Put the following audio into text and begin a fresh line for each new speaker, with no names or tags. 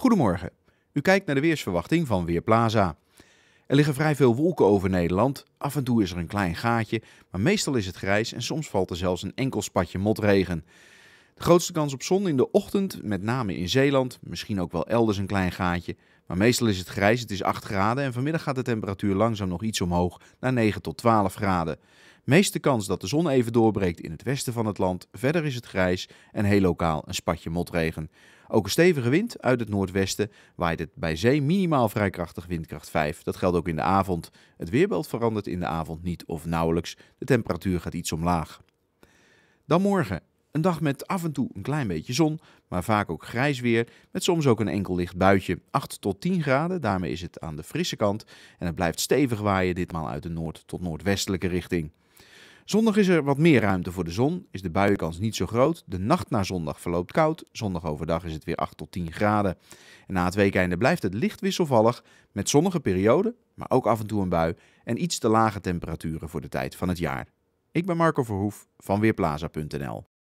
Goedemorgen. U kijkt naar de weersverwachting van Weerplaza. Er liggen vrij veel wolken over Nederland. Af en toe is er een klein gaatje, maar meestal is het grijs en soms valt er zelfs een enkel spatje motregen. De grootste kans op zon in de ochtend, met name in Zeeland, misschien ook wel elders een klein gaatje. Maar meestal is het grijs, het is 8 graden en vanmiddag gaat de temperatuur langzaam nog iets omhoog naar 9 tot 12 graden. Meeste kans dat de zon even doorbreekt in het westen van het land. Verder is het grijs en heel lokaal een spatje motregen. Ook een stevige wind uit het noordwesten waait het bij zee minimaal vrij krachtig windkracht 5. Dat geldt ook in de avond. Het weerbeeld verandert in de avond niet of nauwelijks. De temperatuur gaat iets omlaag. Dan morgen. Een dag met af en toe een klein beetje zon, maar vaak ook grijs weer, met soms ook een enkel licht buitje. 8 tot 10 graden, daarmee is het aan de frisse kant en het blijft stevig waaien, ditmaal uit de noord- tot noordwestelijke richting. Zondag is er wat meer ruimte voor de zon, is de buienkans niet zo groot. De nacht na zondag verloopt koud, zondag overdag is het weer 8 tot 10 graden. En na het weekende blijft het licht wisselvallig, met zonnige perioden, maar ook af en toe een bui en iets te lage temperaturen voor de tijd van het jaar. Ik ben Marco Verhoef van Weerplaza.nl.